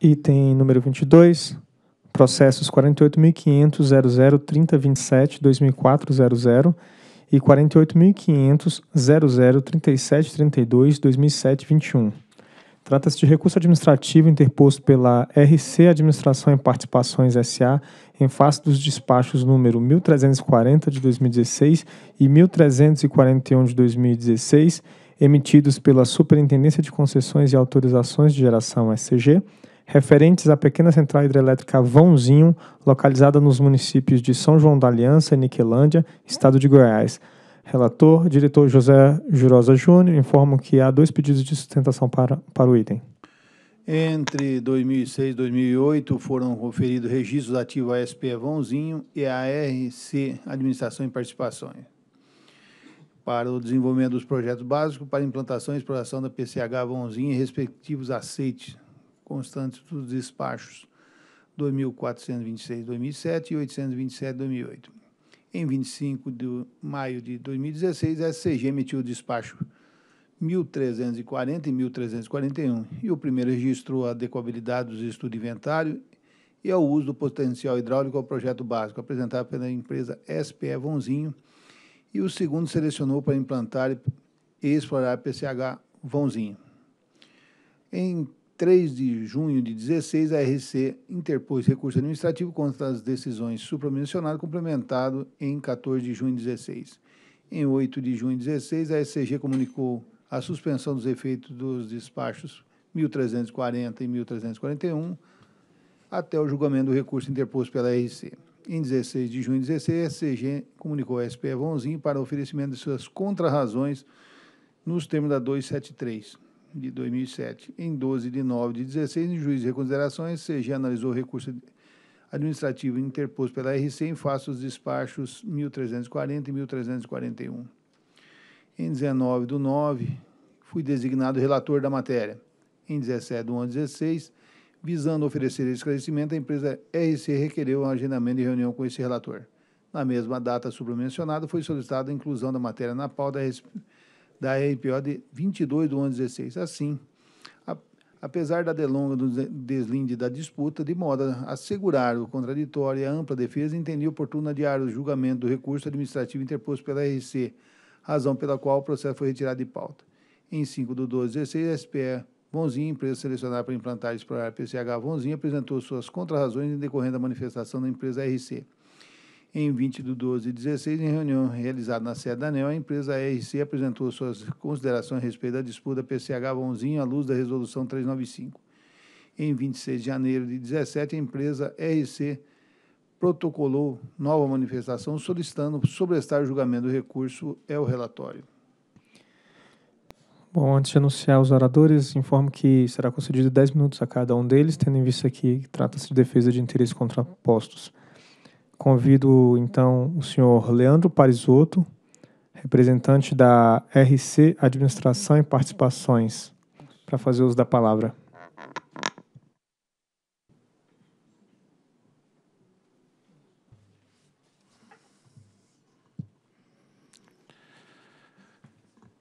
Item número 22, processos 48.500.00.30.27.2004.00 e 48.500.00.37.32.2007.21. Trata-se de recurso administrativo interposto pela RC Administração em Participações SA em face dos despachos número 1340 de 2016 e 1341 de 2016, emitidos pela Superintendência de Concessões e Autorizações de Geração SCG referentes à pequena central hidrelétrica Vãozinho, localizada nos municípios de São João da Aliança e Niquelândia, estado de Goiás. Relator, diretor José Jurosa Júnior, informam que há dois pedidos de sustentação para, para o item. Entre 2006 e 2008 foram conferidos registros ativos à SPE Vãozinho e à RC Administração e Participações para o desenvolvimento dos projetos básicos para implantação e exploração da PCH Vãozinho e respectivos aceites constantes dos despachos 2426-2007 e 827-2008. Em 25 de maio de 2016, a SCG emitiu o despacho 1340 e 1341 e o primeiro registrou a adequabilidade dos estudos de inventário e ao uso do potencial hidráulico ao projeto básico, apresentado pela empresa SPE Vonzinho, e o segundo selecionou para implantar e explorar PCH Vonzinho. Em 3 de junho de 16, a RC interpôs recurso administrativo contra as decisões supramencionadas, complementado em 14 de junho de 16. Em 8 de junho de 16, a SCG comunicou a suspensão dos efeitos dos despachos 1340 e 1341 até o julgamento do recurso interposto pela RC. Em 16 de junho de 16, a SCG comunicou à SPE Vonzinho para oferecimento de suas contrarrazões nos termos da 273 de 2007. Em 12 de 9 de 16, em juízo de reconsiderações, CG analisou o recurso administrativo interposto pela RC em face dos despachos 1340 e 1341. Em 19 do 9, fui designado relator da matéria. Em 17 do 1 16, visando oferecer esclarecimento, a empresa RC requereu um agendamento de reunião com esse relator. Na mesma data supramencionada, foi solicitada a inclusão da matéria na pauta da respeito da RPO de 22 do ano 16. Assim, a, apesar da delonga do deslinde da disputa, de modo a assegurar o contraditório e a ampla defesa, entendi oportuno adiar o julgamento do recurso administrativo interposto pela RC, razão pela qual o processo foi retirado de pauta. Em 5 do 12 16, a SPE Vonzinho, empresa selecionada para implantar e explorar PCH Vonzinho, apresentou suas contrarrazões em decorrência da manifestação da empresa RC. Em 20 de 12 e 16, em reunião realizada na sede da ANEL, a empresa ARC apresentou suas considerações a respeito da disputa PCH Bonzinho à luz da Resolução 395. Em 26 de janeiro de 17, a empresa RC protocolou nova manifestação solicitando sobrestar o julgamento do recurso. É o relatório. Bom, antes de anunciar os oradores, informo que será concedido 10 minutos a cada um deles, tendo em vista que trata-se de defesa de interesses contrapostos. Convido então o senhor Leandro Parisotto, representante da RC Administração e Participações, para fazer uso da palavra.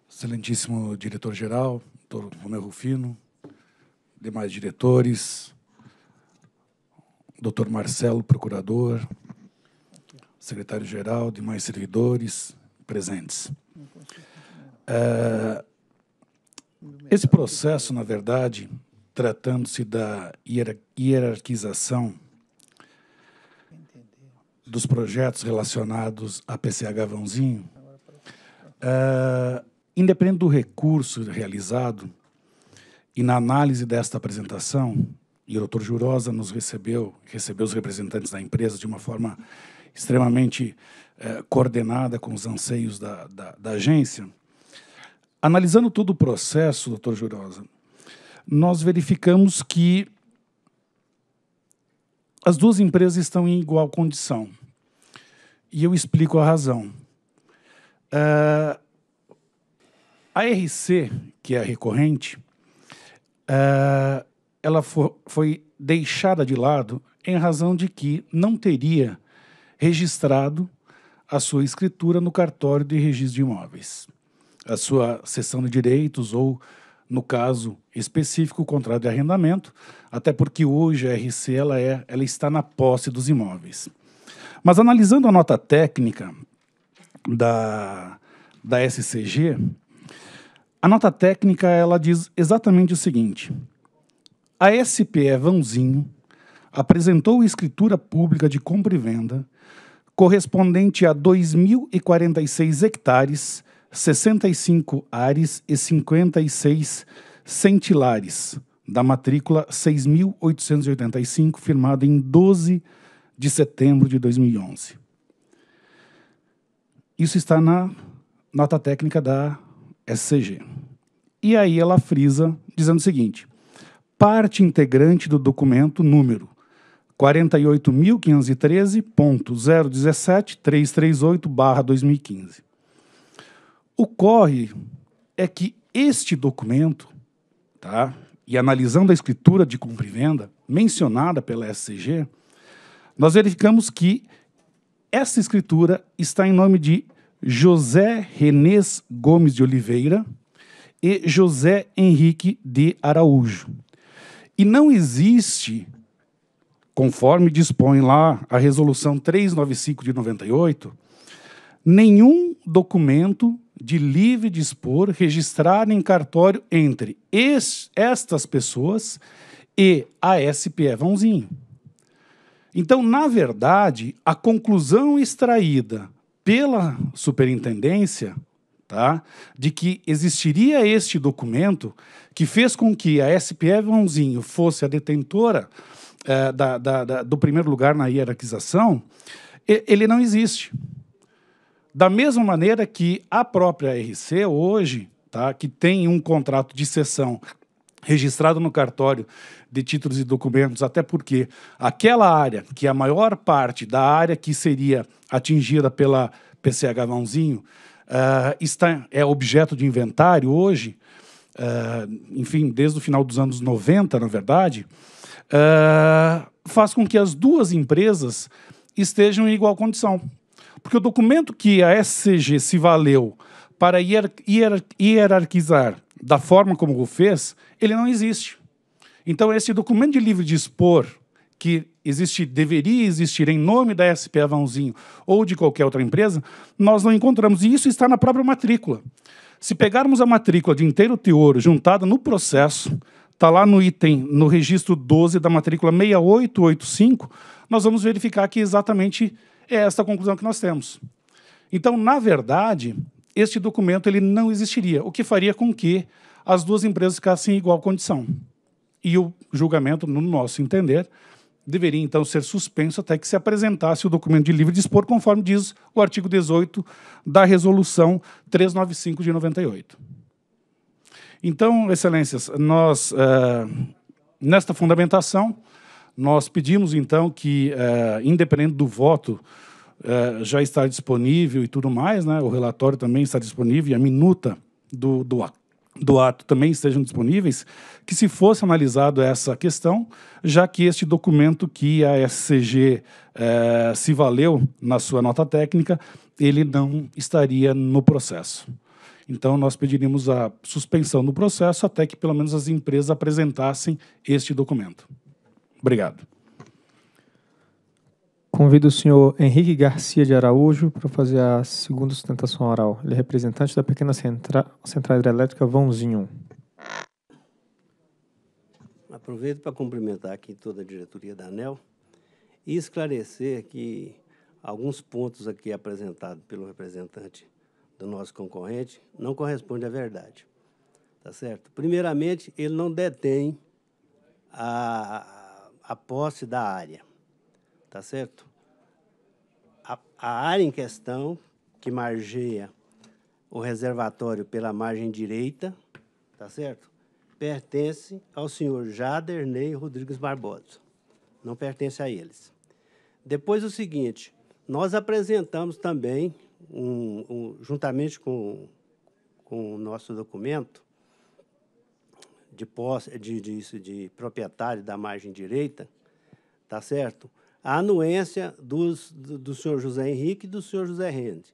Excelentíssimo diretor-geral, doutor Romeu Rufino, demais diretores, doutor Marcelo, procurador, secretário-geral, demais servidores presentes. É, esse processo, na verdade, tratando-se da hierarquização dos projetos relacionados à PCH Vãozinho, é, independente do recurso realizado, e na análise desta apresentação, e o doutor Jurosa nos recebeu, recebeu os representantes da empresa de uma forma extremamente eh, coordenada com os anseios da, da, da, agência. Analisando todo o processo, doutor Jurosa, nós verificamos que as duas empresas estão em igual condição. E eu explico a razão. Uh, a RC, que é a recorrente, uh, ela for, foi deixada de lado em razão de que não teria registrado a sua escritura no cartório de registro de imóveis, a sua cessão de direitos ou, no caso específico, o contrato de arrendamento, até porque hoje a RC ela é, ela está na posse dos imóveis. Mas analisando a nota técnica da, da SCG, a nota técnica ela diz exatamente o seguinte: a SPE é Vãozinho apresentou escritura pública de compra e venda correspondente a 2.046 hectares, 65 ares e 56 centilares, da matrícula 6.885, firmada em 12 de setembro de 2011. Isso está na nota técnica da SCG. E aí ela frisa dizendo o seguinte: parte integrante do documento número 48513017 338 o corre é que este documento, tá? e analisando a escritura de compra e venda mencionada pela SCG, nós verificamos que essa escritura está em nome de José Renês Gomes de Oliveira e José Henrique de Araújo. E não existe conforme dispõe lá a resolução 395 de 98, nenhum documento de livre dispor registrado em cartório entre es, estas pessoas e a SPE Vãozinho. Então, na verdade, a conclusão extraída pela superintendência tá, de que existiria este documento que fez com que a SPE Vãozinho fosse a detentora é, da, da, da, do primeiro lugar na hierarquização, ele não existe. Da mesma maneira que a própria RC hoje, tá, que tem um contrato de cessão registrado no cartório de títulos e documentos, até porque aquela área, que é a maior parte da área que seria atingida pela PCH uh, é, está, é objeto de inventário hoje, uh, enfim, desde o final dos anos 90, na verdade, uh, faz com que as duas empresas estejam em igual condição. Porque o documento que a SCG se valeu para hier hier hierarquizar da forma como o fez, ele não existe. Então, esse documento de livre dispor, que existe, deveria existir em nome da SP Avãozinho ou de qualquer outra empresa, nós não encontramos. E isso está na própria matrícula. Se pegarmos a matrícula de inteiro teor juntada no processo, está lá no item, no registro 12 da matrícula 6885, nós vamos verificar que exatamente é esta conclusão que nós temos. Então, na verdade, este documento ele não existiria, o que faria com que as duas empresas ficassem em igual condição. E o julgamento, no nosso entender, deveria então ser suspenso até que se apresentasse o documento de livre dispor, conforme diz o artigo 18 da resolução 395 de 98. Então, excelências, nós, uh, nesta fundamentação, nós pedimos, então, que, uh, independente do voto, uh, já está disponível e tudo mais, né? o relatório também está disponível e a minuta do, do ato do ato também estejam disponíveis, que se fosse analisado essa questão, já que este documento que a SCG eh, se valeu na sua nota técnica, ele não estaria no processo. Então, nós pediríamos a suspensão do processo até que pelo menos as empresas apresentassem este documento. Obrigado. Convido o senhor Henrique Garcia de Araújo para fazer a segunda sustentação oral. Ele é representante da pequena central central hidrelétrica Vãozinho. Aproveito para cumprimentar aqui toda a diretoria da ANEL e esclarecer que alguns pontos aqui apresentados pelo representante do nosso concorrente não corresponde à verdade. Tá certo? Primeiramente, ele não detém a, a posse da área. Tá certo? A, a área em questão, que margeia o reservatório pela margem direita, tá certo? Pertence ao senhor Jader Jaderney Rodrigues Barbosa. Não pertence a eles. Depois o seguinte, nós apresentamos também um, um, juntamente com, com o nosso documento de, posse, de, de, de proprietário da margem direita, tá certo? A anuência dos, do, do senhor José Henrique e do senhor José Rende.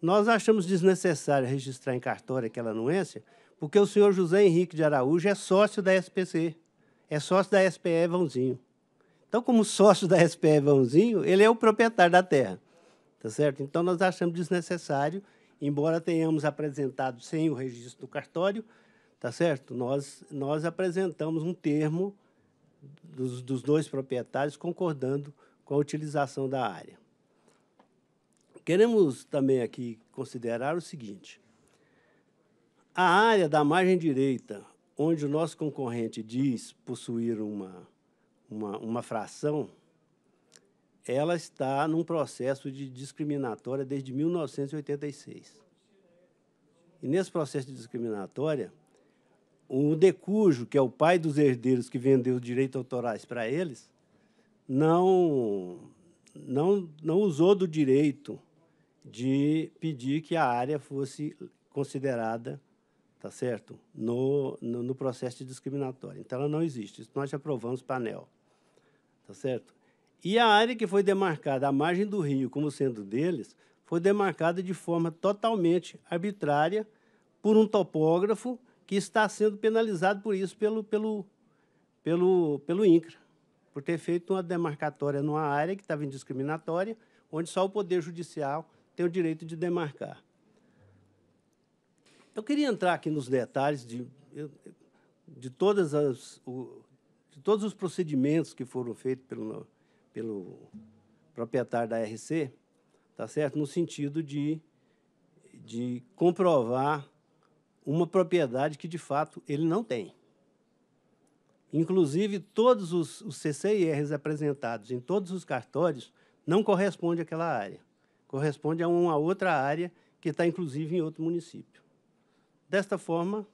Nós achamos desnecessário registrar em cartório aquela anuência, porque o senhor José Henrique de Araújo é sócio da SPC, é sócio da SPE Vãozinho. Então, como sócio da SPE Vãozinho, ele é o proprietário da terra. Tá certo? Então, nós achamos desnecessário, embora tenhamos apresentado sem o registro do cartório, tá certo? Nós, nós apresentamos um termo dos, dos dois proprietários concordando com a utilização da área. Queremos também aqui considerar o seguinte: a área da margem direita, onde o nosso concorrente diz possuir uma, uma, uma fração, ela está num processo de discriminatória desde 1986. E nesse processo de discriminatória, o Decujo, que é o pai dos herdeiros que vendeu os direitos autorais para eles, não, não, não usou do direito de pedir que a área fosse considerada, tá certo, no, no, no processo de discriminatória. Então, ela não existe. Isso nós já aprovamos painel, tá certo? E a área que foi demarcada, à margem do rio, como sendo deles, foi demarcada de forma totalmente arbitrária por um topógrafo que está sendo penalizado por isso pelo, pelo, pelo, pelo INCRA, por ter feito uma demarcatória numa área que estava indiscriminatória, onde só o Poder Judicial tem o direito de demarcar. Eu queria entrar aqui nos detalhes de, de, todas as, o, de todos os procedimentos que foram feitos pelo pelo proprietário da RC, tá certo? No sentido de, de comprovar uma propriedade que de fato ele não tem. Inclusive, todos os, os CCIRs apresentados em todos os cartórios não correspondem àquela área. Corresponde a uma outra área que está, inclusive, em outro município. Desta forma,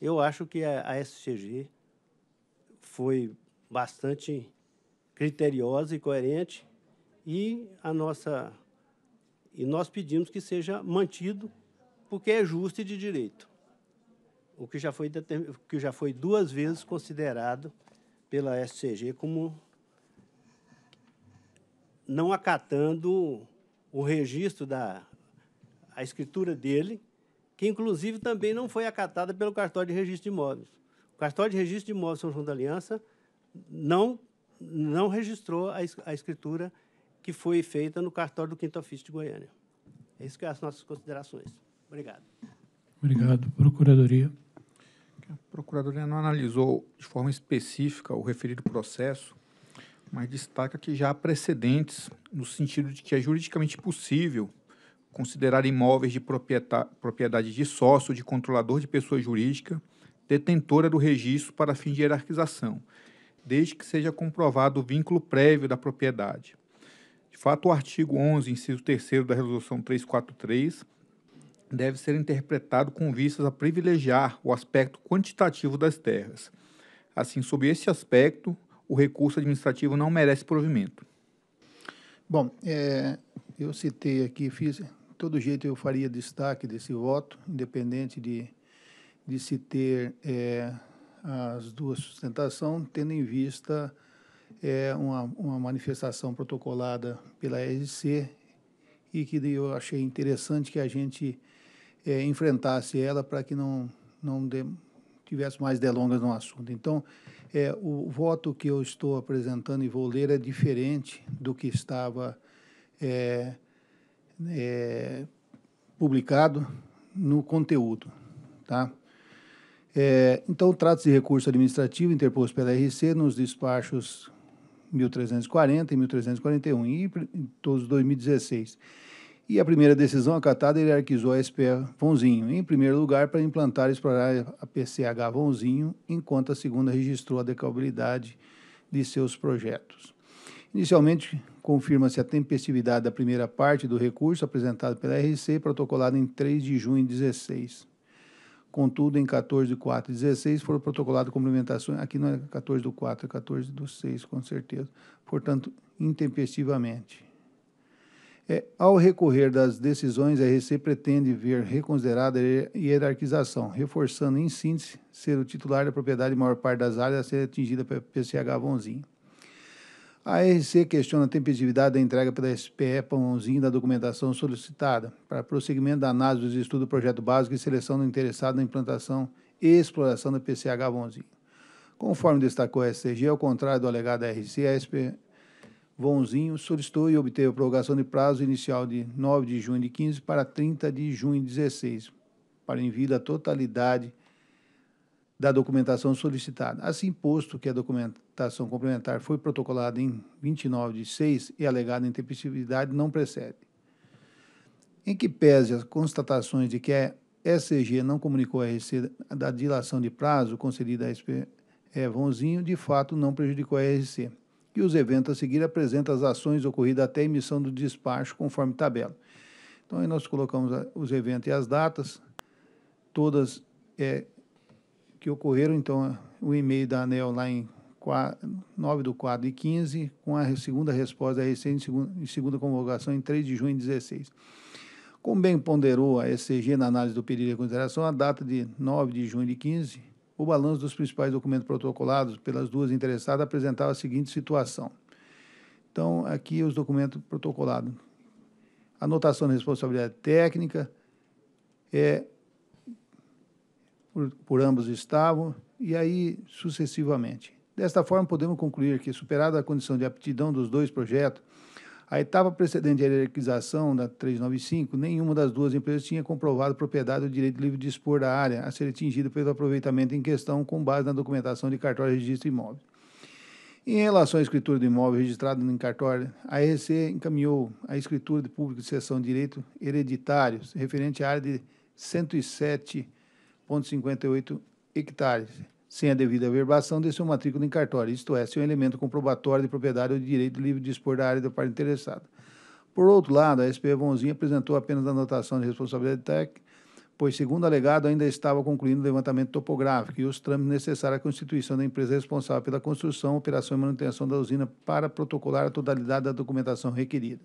eu acho que a SCG foi bastante criteriosa e coerente e a nossa e nós pedimos que seja mantido porque é justo e de direito. O que já foi que já foi duas vezes considerado pela SCG como não acatando o registro da a escritura dele, que inclusive também não foi acatada pelo cartório de registro de imóveis. O cartório de registro de imóveis São João da Aliança não não registrou a, a escritura que foi feita no cartório do Quinto Ofício de Goiânia. É isso que é as nossas considerações. Obrigado. Obrigado. Procuradoria. A Procuradoria não analisou de forma específica o referido processo, mas destaca que já há precedentes no sentido de que é juridicamente possível considerar imóveis de propriedade de sócio, de controlador de pessoa jurídica, detentora do registro para fim de hierarquização desde que seja comprovado o vínculo prévio da propriedade. De fato, o artigo 11, inciso 3 da Resolução 343, deve ser interpretado com vistas a privilegiar o aspecto quantitativo das terras. Assim, sob esse aspecto, o recurso administrativo não merece provimento. Bom, é, eu citei aqui, fiz, todo jeito eu faria destaque desse voto, independente de, de se ter é, as duas sustentação, tendo em vista é, uma, uma manifestação protocolada pela ESC e que eu achei interessante que a gente é, enfrentasse ela para que não, não de, tivesse mais delongas no assunto. Então, é, o voto que eu estou apresentando e vou ler é diferente do que estava é, é publicado no conteúdo, tá? É, então, trata-se de recurso administrativo interposto pela RC nos despachos 1340 e 1341 e em todos 2016. E a primeira decisão acatada, ele arquizou a SPE Vonzinho, em primeiro lugar, para implantar e explorar a PCH Vonzinho, enquanto a segunda registrou a decabilidade de seus projetos. Inicialmente, confirma-se a tempestividade da primeira parte do recurso apresentado pela RC, protocolado em 3 de junho de 16. Contudo, em 14 de 4 e 16 foram protocoladas complementações. Aqui não é 14 do 4, é 14 do 6, com certeza. Portanto, intempestivamente. É, ao recorrer das decisões, a RC pretende ver reconsiderada a hierarquização, reforçando, em síntese, ser o titular da propriedade em maior parte das áreas a ser atingida pelo PCH Vonzinho. A RC questiona a tempestividade da entrega pela SPE Pãozinho da documentação solicitada para prosseguimento da análise do estudo do projeto básico e seleção do interessado na implantação e exploração da PCH Bonzinho. Conforme destacou a STG, ao contrário do alegado RC, a SPE Bonzinho solicitou e obteve a prorrogação de prazo inicial de 9 de junho de 15 para 30 de junho de 16, para envio da totalidade da documentação solicitada. Assim posto que a documentação complementar foi protocolada em 29 de 6 e alegada intempestividade não precede. Em que pese as constatações de que a ECG não comunicou a RC da dilação de prazo concedida à SP é, Vonzinho, de fato não prejudicou a RC, e os eventos a seguir apresentam as ações ocorridas até a emissão do despacho conforme tabela. Então, aí nós colocamos os eventos e as datas, todas é, que ocorreram, então, o e-mail da ANEL lá em 9 do 4 e 15, com a segunda resposta da ECN em segunda convocação em 3 de junho de 16. Como bem ponderou a ECG na análise do período de consideração, a data de 9 de junho de 15, o balanço dos principais documentos protocolados pelas duas interessadas apresentava a seguinte situação. Então, aqui os documentos protocolados. Anotação de responsabilidade técnica, é por, por ambos estavam, e aí sucessivamente. Desta forma, podemos concluir que, superada a condição de aptidão dos dois projetos, a etapa precedente à hierarquização da 395, nenhuma das duas empresas tinha comprovado propriedade ou direito livre de expor da área a ser atingida pelo aproveitamento em questão com base na documentação de cartório de registro imóvel. Em relação à escritura do imóvel registrado em cartório, a ERC encaminhou a escritura de público de sessão de direito hereditários referente à área de 107 1,58 hectares, sem a devida averbação de sua matrícula em cartório, isto é, se um elemento comprobatório de propriedade ou de direito livre de dispor da área da parte interessada. Por outro lado, a sp Bonzinho apresentou apenas a anotação de responsabilidade técnica, pois, segundo alegado, ainda estava concluindo o levantamento topográfico e os trâmites necessários à constituição da empresa responsável pela construção, operação e manutenção da usina para protocolar a totalidade da documentação requerida.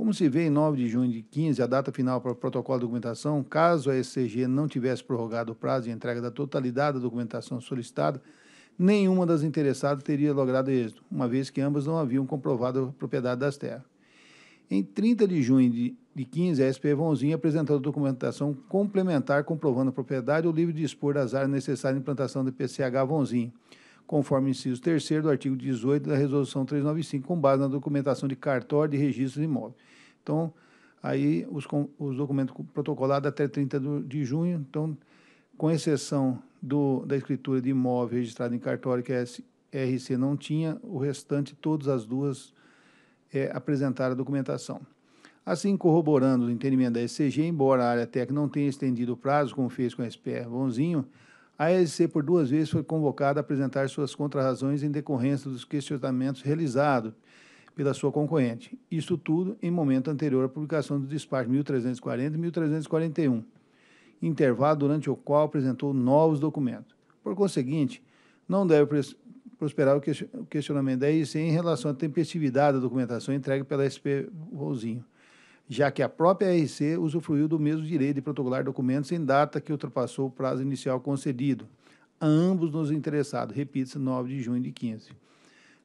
Como se vê, em 9 de junho de 15, a data final para o protocolo de documentação, caso a SCG não tivesse prorrogado o prazo de entrega da totalidade da documentação solicitada, nenhuma das interessadas teria logrado êxito, uma vez que ambas não haviam comprovado a propriedade das terras. Em 30 de junho de, de 15, a SP Vonzinho apresentou documentação complementar comprovando a propriedade ou livre de expor das áreas necessárias à implantação do PCH Vonzinho, conforme inciso 3 do artigo 18 da Resolução 395, com base na documentação de cartório de registro de imóvel. Então, aí os, os documentos protocolados até 30 de junho, então, com exceção do, da escritura de imóvel registrado em cartório, que a RC não tinha, o restante, todas as duas é, apresentaram a documentação. Assim, corroborando o entendimento da ECG, embora a área técnica não tenha estendido o prazo, como fez com a SPR Bonzinho, a ESC por duas vezes foi convocada a apresentar suas contrarrazões em decorrência dos questionamentos realizados pela sua concorrente. Isto tudo em momento anterior à publicação do despacho 1340 e 1341, intervalo durante o qual apresentou novos documentos. Por conseguinte, não deve prosperar o questionamento da IEC em relação à tempestividade da documentação entregue pela SP Rosinho, já que a própria RC usufruiu do mesmo direito de protocolar documentos em data que ultrapassou o prazo inicial concedido a ambos nos interessados, repita-se 9 de junho de 15.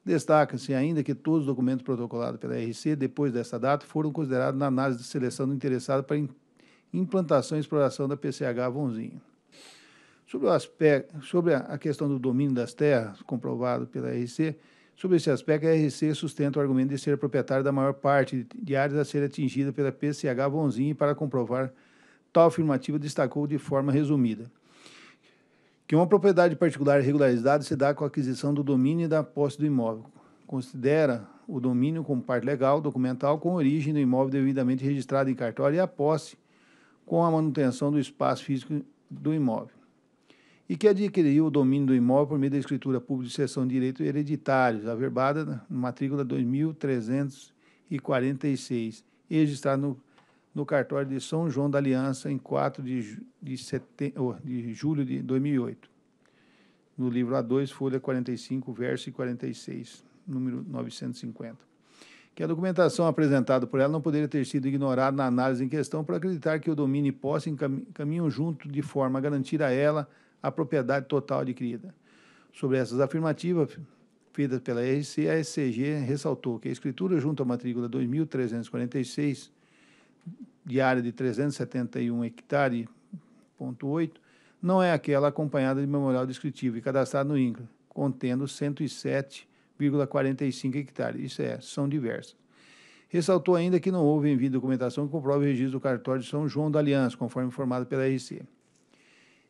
Destaca-se ainda que todos os documentos protocolados pela RC depois dessa data foram considerados na análise de seleção do interessado para implantação e exploração da PCH Vonzinho. Sobre, aspecto, sobre a questão do domínio das terras, comprovado pela RC, sobre esse aspecto, a RC sustenta o argumento de ser proprietário da maior parte de áreas a ser atingida pela PCH Vonzinho e para comprovar tal afirmativa destacou de forma resumida que uma propriedade particular regularizada se dá com a aquisição do domínio e da posse do imóvel. Considera o domínio como parte legal, documental, com origem do imóvel devidamente registrado em cartório e a posse com a manutenção do espaço físico do imóvel. E que adquiriu o domínio do imóvel por meio da escritura pública de sessão de direito hereditários, averbada na matrícula 2346, e registrado no no cartório de São João da Aliança, em 4 de, de, oh, de julho de 2008. No livro A2, folha 45, verso 46, número 950 que a documentação apresentada por ela não poderia ter sido ignorada na análise em questão para acreditar que o domínio e posse caminham junto de forma a garantir a ela a propriedade total adquirida. Sobre essas afirmativas feitas pela RC, a SCG ressaltou que a escritura junto à matrícula 2346 de área de 371 hectares ponto 8, não é aquela acompanhada de memorial descritivo e cadastrado no INCRA, contendo 107,45 hectares. Isso é, são diversas. Ressaltou ainda que não houve envio de documentação que comprove o registro do cartório de São João da Aliança, conforme informado pela RC.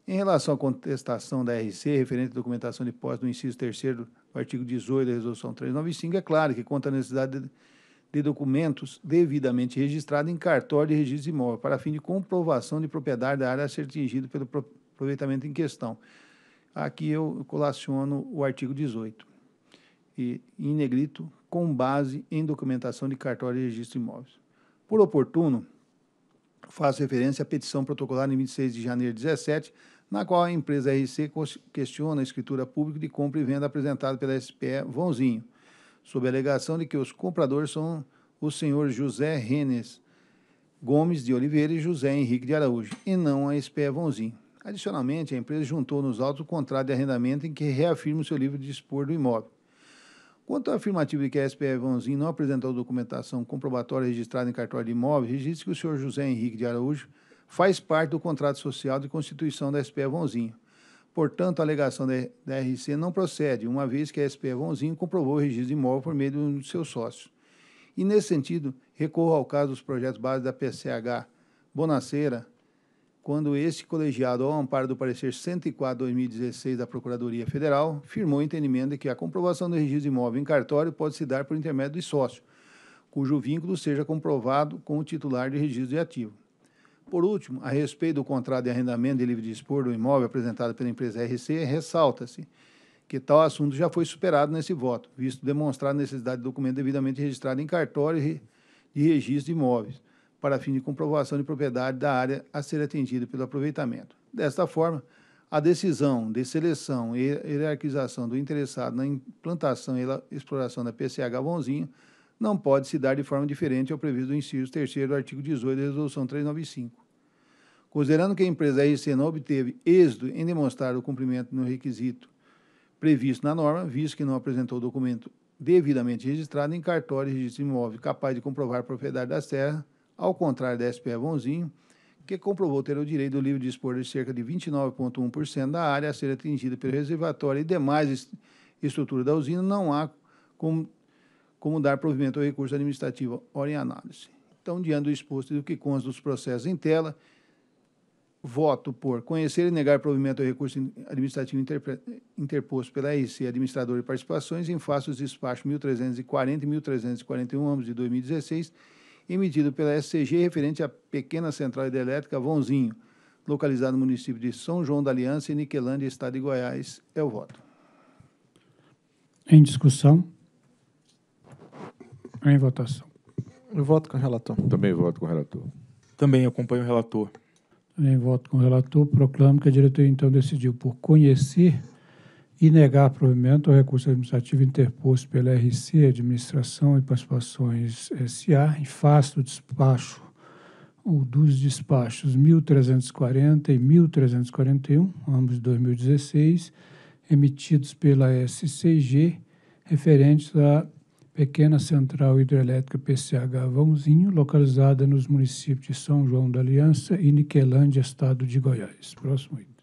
Em relação à contestação da RC referente à documentação de posse do inciso 3 do artigo 18 da Resolução 395, é claro que conta a necessidade de de documentos devidamente registrados em cartório de registro de imóvel, para fim de comprovação de propriedade da área a ser atingido pelo aproveitamento em questão. Aqui eu colaciono o artigo 18, e, em negrito, com base em documentação de cartório de registro de imóveis. Por oportuno, faço referência à petição protocolar em 26 de janeiro de 17, na qual a empresa RC questiona a escritura pública de compra e venda apresentada pela SPE Vonzinho, sob a alegação de que os compradores são o senhor José Renes Gomes de Oliveira e José Henrique de Araújo, e não a SPE Vonzinho. Adicionalmente, a empresa juntou nos autos o contrato de arrendamento em que reafirma o seu livre dispor do imóvel. Quanto à afirmativa de que a SPE Vonzinho não apresentou documentação comprobatória registrada em cartório de imóveis, registra-se que o senhor José Henrique de Araújo faz parte do contrato social de constituição da SPE Vonzinho Portanto, a alegação da RC não procede, uma vez que a SP Avonzinho comprovou o registro de imóvel por meio de um de seus sócios. E, nesse sentido, recorro ao caso dos projetos base da PCH Bonaceira, quando este colegiado, ao amparo do parecer 104-2016 da Procuradoria Federal, firmou o entendimento de que a comprovação do registro de imóvel em cartório pode se dar por intermédio de sócio, cujo vínculo seja comprovado com o titular de registro de ativo. Por último, a respeito do contrato de arrendamento de livre dispor do imóvel apresentado pela empresa RC, ressalta-se que tal assunto já foi superado nesse voto, visto demonstrar a necessidade de documento devidamente registrado em cartório de registro de imóveis, para fim de comprovação de propriedade da área a ser atendida pelo aproveitamento. Desta forma, a decisão de seleção e hierarquização do interessado na implantação e exploração da PCH Bonzinho não pode se dar de forma diferente ao previsto no inciso 3 do artigo 18 da Resolução 395. Considerando que a empresa RC não obteve êxito em demonstrar o cumprimento no requisito previsto na norma, visto que não apresentou documento devidamente registrado em cartório e registro imóvel capaz de comprovar a propriedade da terra ao contrário da SPE Bonzinho, que comprovou ter o direito do livre dispor de cerca de 29,1% da área a ser atingida pelo reservatório e demais estruturas da usina, não há como como dar provimento ao recurso administrativo hora em análise. Então, diante do exposto e do que consta dos processos em tela, voto por conhecer e negar provimento ao recurso administrativo interposto pela RC Administrador de Participações em face dos despachos 1340 e 1341, ambos de 2016, emitido pela SCG referente à pequena central hidrelétrica Vonzinho, localizado no município de São João da Aliança em Niquelândia, Estado de Goiás. É o voto. Em discussão. Em votação. Eu voto com o relator. Também voto com o relator. Também acompanho o relator. Também voto com o relator. Proclamo que a diretoria então decidiu por conhecer e negar provimento ao recurso administrativo interposto pela RC, Administração e Participações SA, em face do despacho ou dos despachos 1340 e 1341, ambos de 2016, emitidos pela SCG, referentes à pequena central hidrelétrica PCH Vãozinho, localizada nos municípios de São João da Aliança e Niquelândia, estado de Goiás. Próximo item.